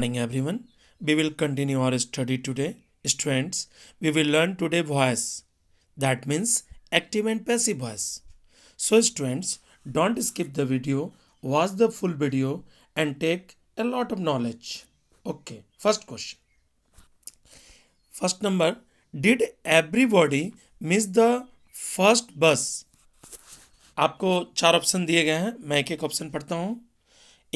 morning everyone we will continue our study today students we will learn today voice that means active and passive voice so students don't skip the video watch the full video and take a lot of knowledge okay first question first number did everybody miss the first bus आपको चार option दिए गए हैं मैं एक एक option पढ़ता हूँ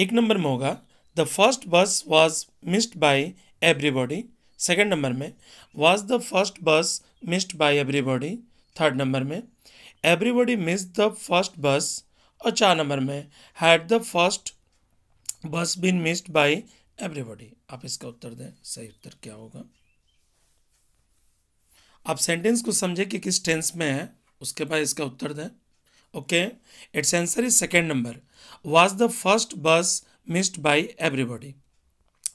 एक नंबर में होगा the first bus was missed by everybody second number में was the first bus missed by everybody third number में everybody miss the first bus और चार नंबर में had the first bus been missed by everybody आप इसका उत्तर दें सही उत्तर क्या होगा आप सेंटेंस को समझे कि किस टेंस में है उसके बाद इसका उत्तर दें okay it's answer is second number was the first bus missed by everybody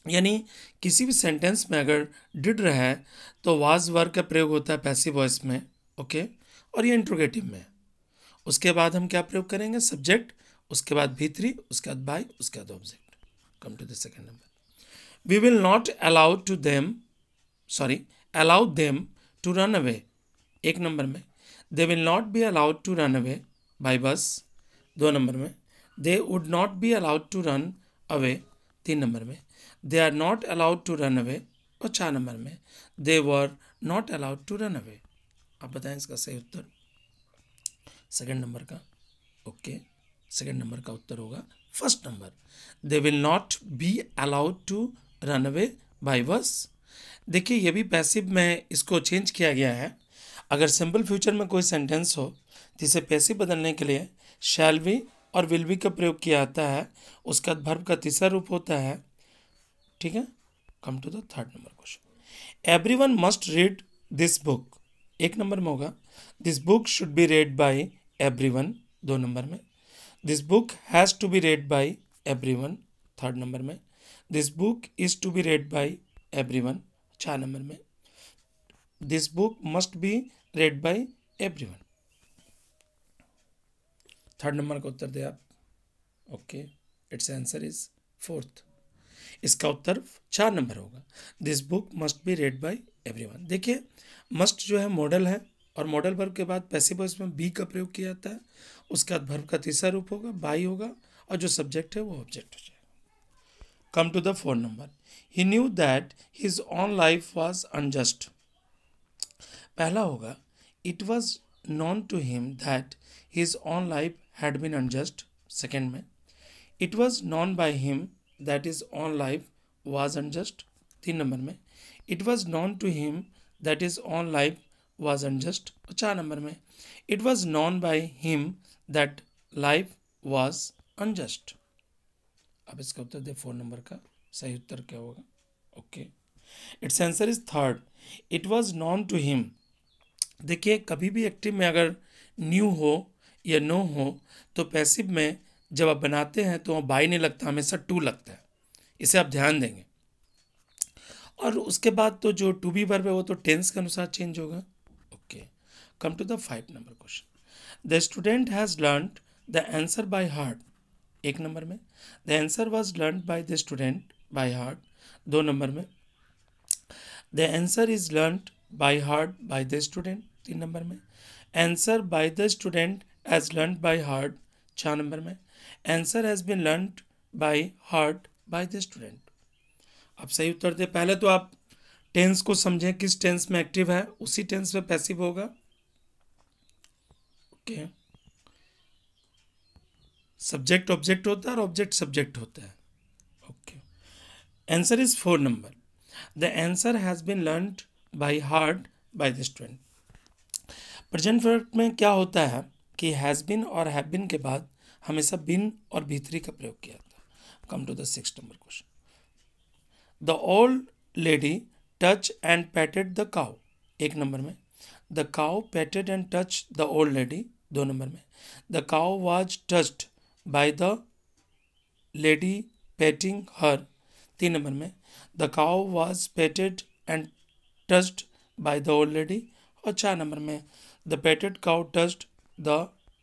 यानी किसी भी सेंटेंस में अगर डिड रहा है तो वाज वर्ग का प्रयोग होता है पैसिव वॉइस में ओके और ये इंट्रोगेटिव में उसके बाद हम क्या प्रयोग करेंगे सब्जेक्ट उसके बाद भीतरी उसके बाद बाई उसके बाद object come to the second number we will not allow to them sorry allow them to run away एक नंबर में they will not be allowed to run away by bus दो नंबर में they would not be allowed to run away तीन number में they are not allowed to run away और चार number में they were not allowed to run away आप बताएं इसका सही उत्तर सेकंड नंबर का ओके सेकंड नंबर का उत्तर होगा first number they will not be allowed to run away by bus देखिए ये भी पैसिव में इसको चेंज किया गया है अगर सिंपल फ्यूचर में कोई सेंटेंस हो तो इसे पैसिव बदलने के लिए शैल वी और विल बी का प्रयोग किया जाता है उसका भर्व का तीसरा रूप होता है ठीक है come to the third number question everyone must read this book एक नंबर में होगा this book should be read by everyone दो नंबर में this book has to be read by everyone third number में this book is to be read by everyone चार number में this book must be read by everyone third number का उत्तर दें आप okay it's answer is fourth इसका उत्तर चार नंबर होगा this book must be read by everyone देखिए मस्ट जो है मॉडल है और मॉडल वर्ग के बाद पैसिव में बी का प्रयोग किया जाता है उसके बाद भर्व का तीसरा रूप होगा बाई होगा और जो सब्जेक्ट है वो ऑब्जेक्ट हो जाएगा come to the four number he knew that his own life was unjust पहला होगा it was known to him that his own life had been unjust second में it was known by him that his own life was unjust तीन number में it was known to him that his own life was unjust चार number में it was known by him that life was unjust अब इसका उत्तर दे four number का सही उत्तर क्या होगा okay it's answer is third it was known to him देखिए कभी भी एक्टिव में अगर न्यू हो या नो हो तो पैसिव में जब आप बनाते हैं तो बाई नहीं लगता हमेशा टू लगता है इसे आप ध्यान देंगे और उसके बाद तो जो टू बी वर्ब है वो तो टेंस के अनुसार चेंज होगा okay come to the five number question the student has learn the answer by heart एक नंबर में the answer was learn by the student by heart दो नंबर में the answer is learn by heart by the student तीन number में answer by the student has learn by heart छः number में answer has been learn by heart by the student अब सही उत्तर दे पहले तो आप टेंस को समझें किस टेंस में एक्टिव है उसी टेंस में पैसिव होगा ओके सब्जेक्ट ऑब्जेक्ट होता है और ऑब्जेक्ट सब्जेक्ट होता है okay answer is four number the answer has been learn by heart by the student present work में क्या होता है कि हैज़ बिन और हैव बिन के बाद हमेशा बिन और भीतरी का प्रयोग किया था come to the six number question the old lady touch and patted the cow एक नंबर में the cow patted and touch the old lady दो नंबर में the cow was touched by the lady petting her तीन number में the cow was petted and touched by the old lady और चार number में the petted cow touched the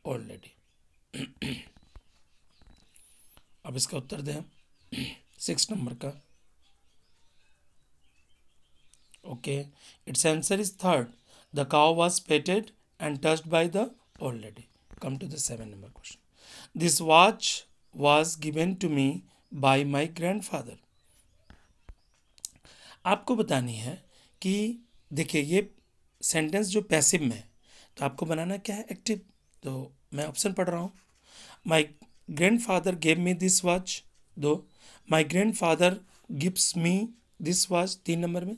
old lady अब इसका उत्तर दें सिक्स नंबर का okay it's answer is third the cow was petted and touched by the old lady to the seven number question this watch was given to me by my my grandfather आपको बतानी है कि देखिए ये sentence जो passive में है तो आपको बनाना क्या है एक्टिव तो मैं ऑप्शन पढ़ रहा हूँ my grandfather gave me this watch दो my grandfather gives me this watch तीन नंबर में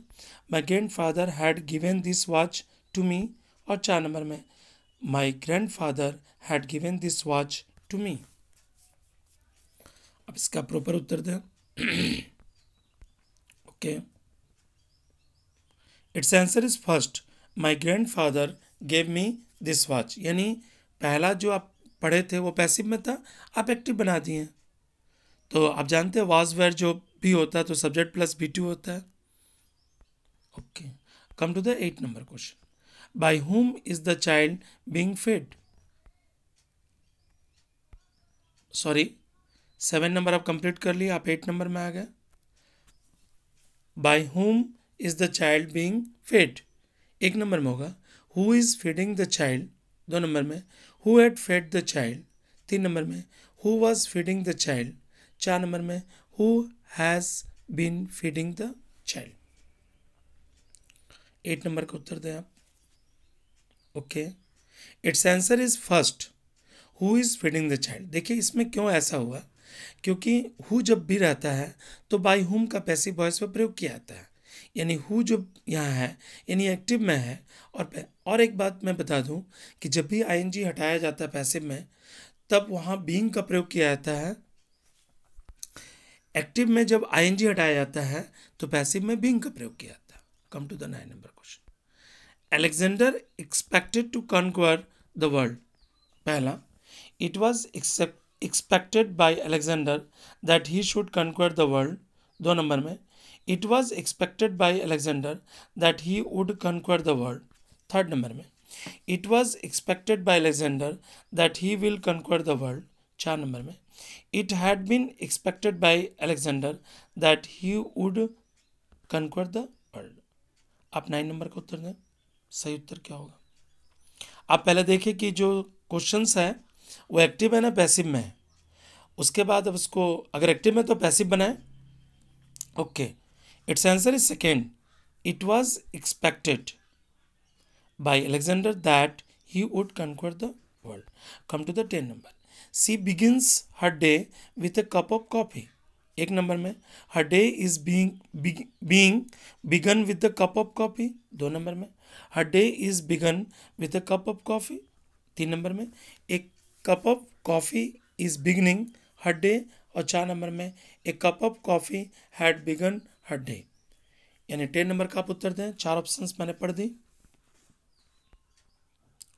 my grandfather had given this watch to me और चार नंबर में my grandfather had given this watch to me अब इसका proper उत्तर दें okay it's answer is first my grandfather gave me this watch यानी पहला जो आप पढ़े थे वो पैसिव में था आप एक्टिव बना दिए तो आप जानते हैं वॉज वेयर जो भी होता है तो सब्जेक्ट प्लस बी टू होता है okay come to the eight number question by whom is the child being fed sorry seven number आप कंप्लीट कर लिए आप एट नंबर में आ गए by whom is the child being fed एक नंबर में होगा who is feeding the child दो नंबर में who had fed the child तीन नंबर में who was feeding the child चार नंबर में who has been feeding the child eight number का उत्तर दें आप okay it's answer is first who is feeding the child देखिए इसमें क्यों ऐसा हुआ क्योंकि हु जब भी रहता है तो बाई हुम का पैसिव वॉइस में प्रयोग किया जाता है यानी हु जो यहाँ है यानी एक्टिव में है और और एक बात मैं बता दूँ कि जब भी आईएनजी हटाया जाता है पैसिव में तब वहाँ बींग का प्रयोग किया जाता है एक्टिव में जब आईएनजी हटाया जाता है तो पैसिव में बींग का प्रयोग किया जाता है come to the nine number question Alexander expected to conquer the world पहला it was except expected by Alexander that he should conquer the world दो नंबर में it was expected by Alexander that he would conquer the world third number में it was expected by Alexander that he will conquer the world चार number में it had been expected by Alexander that he would conquer the world आप nine number का उत्तर दें सही उत्तर क्या होगा आप पहले देखें कि जो क्वेश्चन है वो एक्टिव है ना पैसिव में है उसके बाद अब उसको अगर एक्टिव में तो पैसिव बनाए okay okay. Its answer is second. It was expected by Alexander that he would conquer the world. Come to the 10 number. She begins her day with a cup of coffee. एक number में her day is being being begun with the cup of coffee दो number में her day is begun with the cup of coffee तीन number में एक cup of coffee is beginning her day और चार number में एक cup of coffee had begun her day यानी टेन नंबर का आप उत्तर दें चार ऑप्शंस मैंने पढ़ दी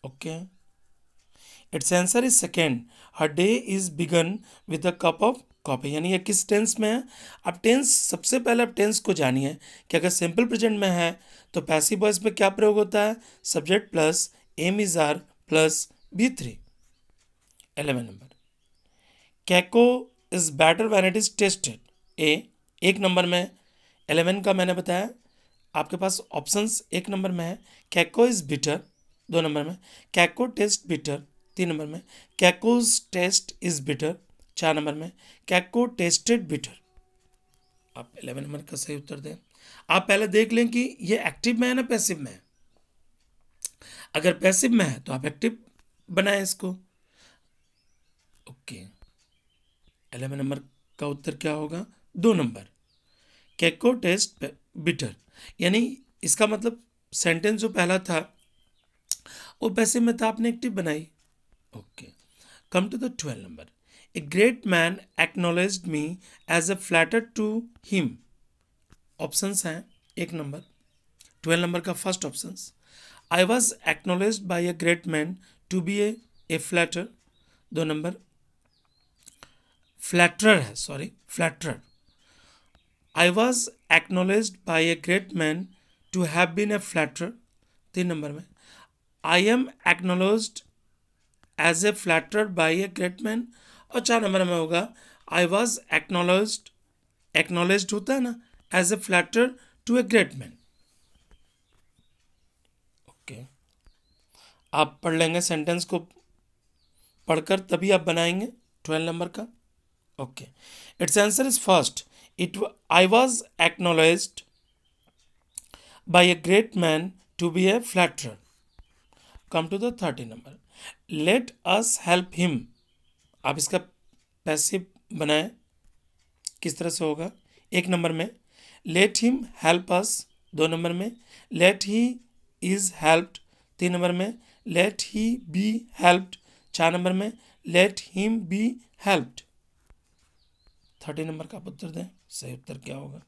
okay it's answer is second her day is begun with a cup of coffee यानी ये किस टेंस में है अब टेंस सबसे पहले आप टेंस को जानिए कि अगर सिंपल प्रेजेंट में है तो पैसिव वॉइस में क्या प्रयोग होता है subject plus am is are plus V three eleven number cocoa is bitter than it is tasted a एक नंबर में एलेवन का मैंने बताया आपके पास ऑप्शंस एक नंबर में है कैको इज़ बिटर दो नंबर में कैको टेस्ट बिटर तीन नंबर में कैकोज टेस्ट इज़ बिटर चार नंबर में कैको टेस्टेड बिटर आप एलेवन नंबर का सही उत्तर दें आप पहले देख लें कि ये एक्टिव में है ना पैसिव में है अगर पैसिव में है तो आप एक्टिव बनाए इसको ओके एलेवन नंबर का उत्तर क्या होगा दो नंबर केको टेस्ट बिटर यानी इसका मतलब सेंटेंस जो पहला था वो पैसे में था आपने एक टिप बनाई okay come to the twelve number a great man acknowledge me as a flatterer to him options हैं एक नंबर ट्वेल्व नंबर का first option I was acknowledge by a great man to be a flatterer दो number flatterer है sorry flatterer I was acknowledge by a great man to have been a flatterer तीन number में I am acknowledge as a flatterer by a great man और चार number में होगा I was acknowledge acknowledge होता है ना as a flatterer to a great man okay आप पढ़ लेंगे सेंटेंस को पढ़कर तभी आप बनाएंगे ट्वेल्व नंबर का okay it's answer is first it i was acknowledged by a great man to be a flatterer come to the 30 number let us help him आप इसका पैसिव बनाएं किस तरह से होगा एक नंबर में लेट हिम हेल्प अस दो नंबर में लेट ही इज़ हेल्प्ड तीन नंबर में लेट ही बी हेल्प्ड चार नंबर में let him be helped thirty number का आप उत्तर दें सही उत्तर क्या होगा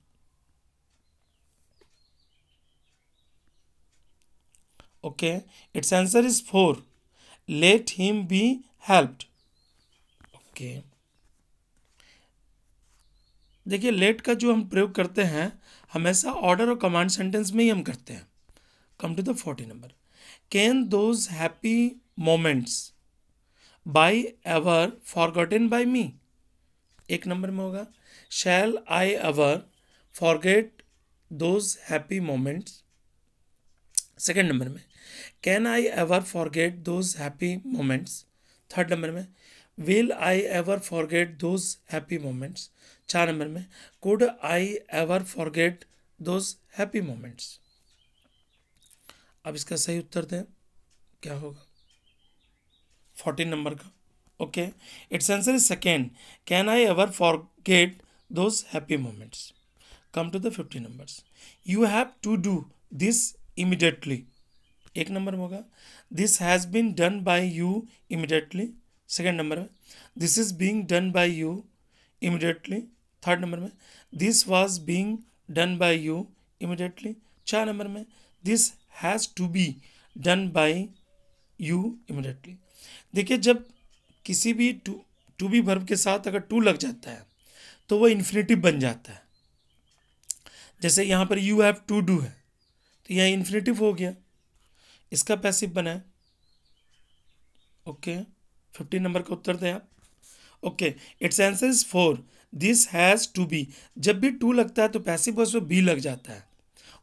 okay it's answer is four let him be helped okay देखिए लेट का जो हम प्रयोग करते हैं हमेशा ऑर्डर और कमांड सेंटेंस में ही हम करते हैं come to the forty number can those happy moments be ever forgotten by me एक नंबर में होगा shall I ever forget those happy moments second number में can I ever forget those happy moments third number में will I ever forget those happy moments चार number में could I ever forget those happy moments अब इसका सही उत्तर दें क्या होगा फोर्टीन नंबर का okay it's answer is second can I ever forget those happy moments. Come to the 50 numbers. You have to do this immediately. एक number में होगा this has been done by you immediately second number में this is being done by you immediately third number में this was being done by you immediately चार number में this has to be done by you immediately देखिए जब किसी भी to to be verb के साथ अगर टू लग जाता है तो वो इन्फिनेटिव बन जाता है जैसे यहाँ पर यू हैव टू डू है तो यह इन्फिनेटिव हो गया इसका पैसिव बना है ओके फिफ्टीन नंबर का उत्तर दें आप okay it's answer is four this has to be जब भी टू लगता है तो पैसिव बस वो बी लग जाता है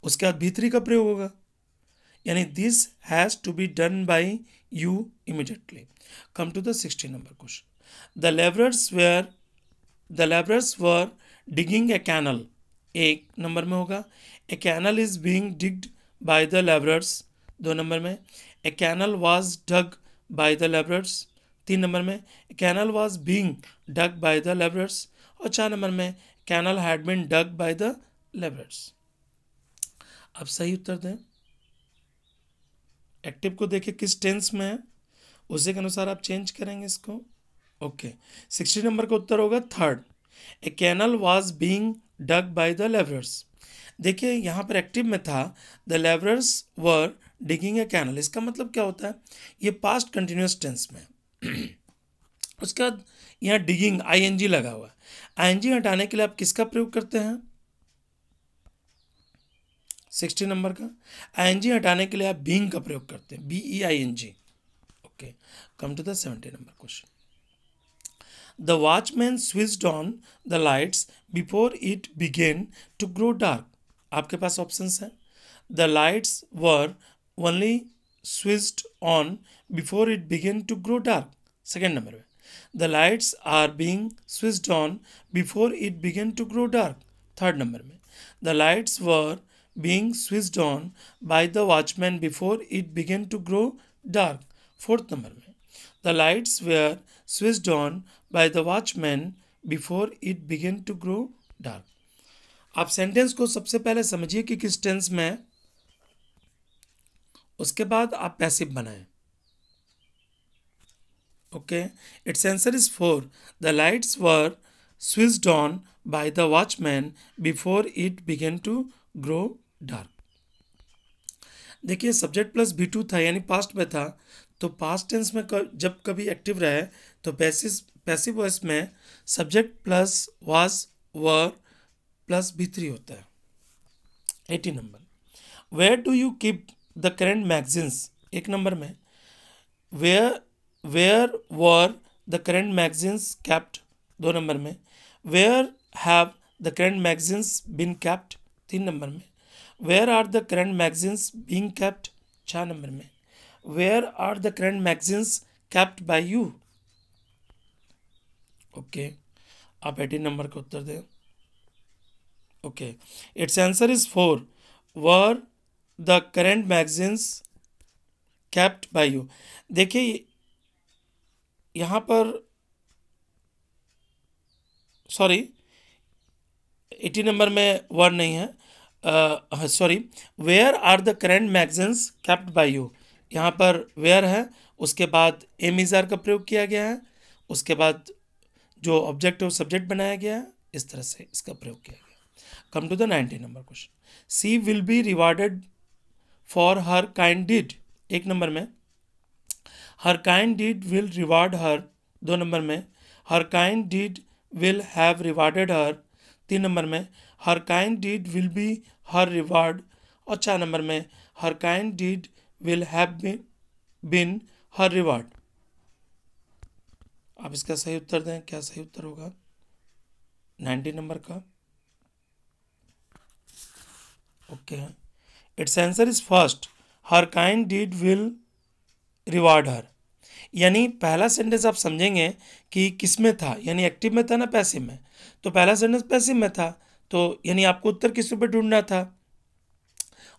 उसके बाद भीतरी का प्रयोग होगा यानी this has to be done by you immediately come to the sixteen number question the labourers where the labourers were digging a canal एक नंबर में होगा a canal is being digged by the labourers दो number में a canal was dug by the labourers तीन number में a canal was being dug by the labourers और चार number में canal had been dug by the labourers आप सही उत्तर दें एक्टिव को देखिए किस टेंस में है उसी के अनुसार आप चेंज करेंगे इसको ओके सिक्सटी नंबर का उत्तर होगा third a canal was being dug by the labourers देखिए यहाँ पर एक्टिव में था the labourers were digging a canal इसका मतलब क्या होता है ये पास्ट कंटिन्यूस टेंस में उसके बाद यहाँ डिगिंग आई एन जी लगा हुआ है आई एन जी हटाने के लिए आप किसका प्रयोग करते हैं सिक्सटी नंबर का आई एन जी हटाने के लिए आप बींग का प्रयोग करते हैं B E I N G okay come to the seventy number question The watchman switched on the lights before it began to grow dark. आपके पास ऑप्शंस हैं the lights were only switched on before it began to grow dark second number में the lights are being switched on before it began to grow dark third number में the lights were being switched on by the watchman before it began to grow dark fourth number में The lights were switched on by the watchman before it began to grow dark. आप sentence को सबसे पहले समझिए कि किस tense में उसके बाद आप पैसिव बनाए okay it's answer is four the lights were switch on by the watchman before it began to grow dark देखिए सब्जेक्ट प्लस बी टू था यानी पास्ट में था तो पास्ट टेंस में कर, जब कभी एक्टिव रहे तो पैसिस पैसिव वॉइस में subject plus was were plus V three होता है eighty number where do you keep the current magazines एक नंबर में where where were the current magazines kept दो नंबर में where have the current magazines been kept तीन number में where are the current magazines being kept चार number में where are the current magazines kept by you okay आप eighteen number का उत्तर दें okay it's answer is four were the current magazines kept by you देखिए यहाँ पर sorry eighty number में वर नहीं है sorry where are the current magazines kept by you यहाँ पर वेयर है उसके बाद एम इज़ आर का प्रयोग किया गया है उसके बाद जो ऑब्जेक्ट है वो सब्जेक्ट बनाया गया है इस तरह से इसका प्रयोग किया गया come to the nineteen number question she will be rewarded for her kind deed एक नंबर में her kind deed will reward her दो नंबर में her kind deed will have rewarded her तीन नंबर में her kind deed will be her reward और चार number में her kind deed will have been her reward आप इसका सही उत्तर दें क्या सही उत्तर होगा नाइन्टी नंबर का okay it's answer is first her kind deed will reward her यानी पहला सेंटेंस आप समझेंगे कि किस में था यानी एक्टिव में था ना पैसिव में तो पहला सेंटेंस पैसिव में था तो यानी आपको उत्तर किस पे ढूंढना था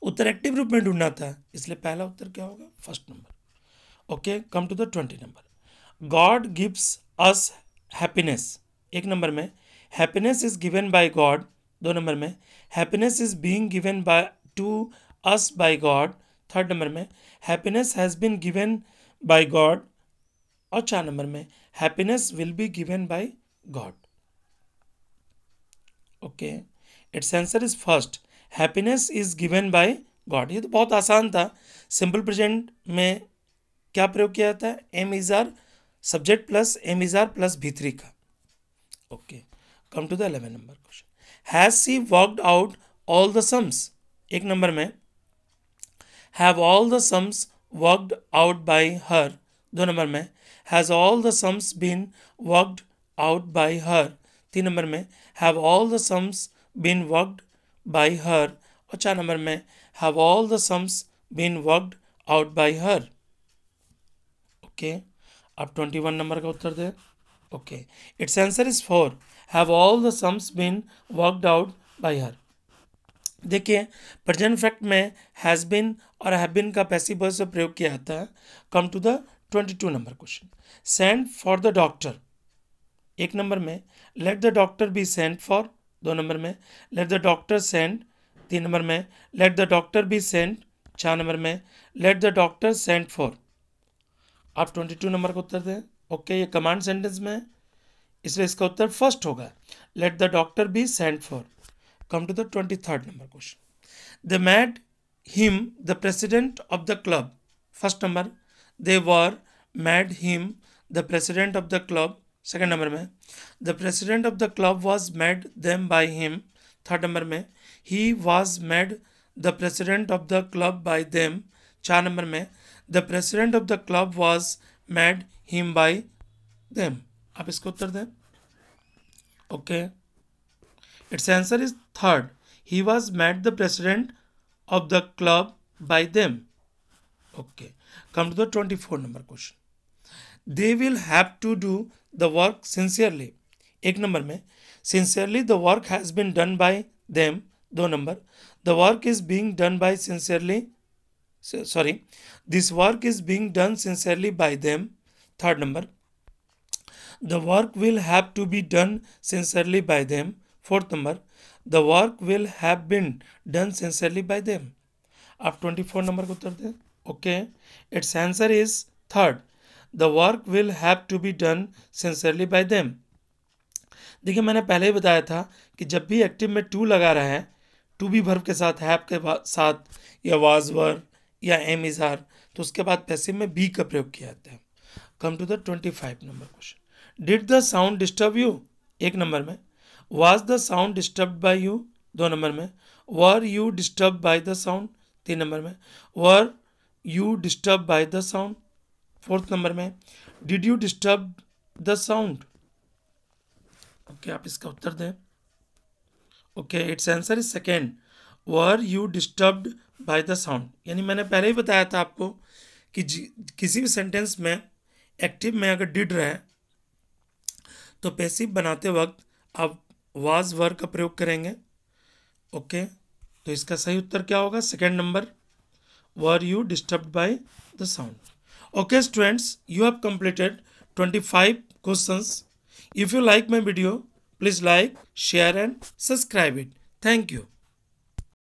उत्तर एक्टिव रूप में ढूंढना था इसलिए पहला उत्तर क्या होगा first number okay come to the twenty number God gives us happiness एक नंबर में happiness is given by God दो नंबर में happiness is being given by to us by God third number में happiness has been given by God और चार number में happiness will be given by God okay it's answer is first happiness is given by God ये तो बहुत आसान था simple present में क्या प्रयोग किया जाता है am is are subject plus am is are plus भीतरी का okay come to the eleven number question has she worked out all the sums एक नंबर में have all the sums worked out by her दो number में has all the sums been worked out by her तीन number में have all the sums been worked by her और चार number में have all the sums been worked out by her okay आप twenty one number का उत्तर दे okay it's answer is four have all the sums been worked out by her देखिए present fact में has been और have बिन का passive voice में प्रयोग किया जाता है come to the twenty two number question send for the doctor एक नंबर में let the doctor be send for दो नंबर में लेट द डॉक्टर सेंड तीन नंबर में let the doctor be send चार नंबर में let the doctor send for आप twenty two number का उत्तर दें ओके ये कमांड सेंटेंस में है इसलिए इसका उत्तर फर्स्ट होगा let the doctor be send for come to the twenty third number question they made him the president of the club first number they were made him the president of the club second number में the president of the club was made them by him third number में he was made the president of the club by them चार number में the president of the club was made him by them आप इसको उत्तर दें okay it's answer is third he was made the president of the club by them okay come to the twenty four number question they will have to do the work sincerely एक number में sincerely the work has been done by them दो number the work is being done by sincerely sorry this work is being done sincerely by them third number the work will have to be done sincerely by them fourth number the work will have been done sincerely by them आप twenty four number को उत्तर दें okay it's answer is third the work will have to be done sincerely by them देखिए मैंने पहले ही बताया था कि जब भी एक्टिव में टू लगा रहे हैं टू बी भर्व के साथ हैप के साथ या वाज वर या एम इज आर तो उसके बाद पैसे में बी का प्रयोग किया जाता है come to the twenty five number question did the sound disturb you एक नंबर में was the sound disturb by you दो नंबर में were you disturb by the sound तीन नंबर में were you disturb by the sound fourth number में did you disturb the sound okay आप इसका उत्तर दें okay it's answer is second were you disturbed by the sound यानी मैंने पहले ही बताया था आपको कि किसी भी सेंटेंस में एक्टिव में अगर डिड रहे तो पैसिव बनाते वक्त आप वाज वर का प्रयोग करेंगे ओके okay, तो इसका सही उत्तर क्या होगा second number were you disturb by the sound Okay students, you have completed 25 questions. If you like my video, please like, share and subscribe it. Thank you.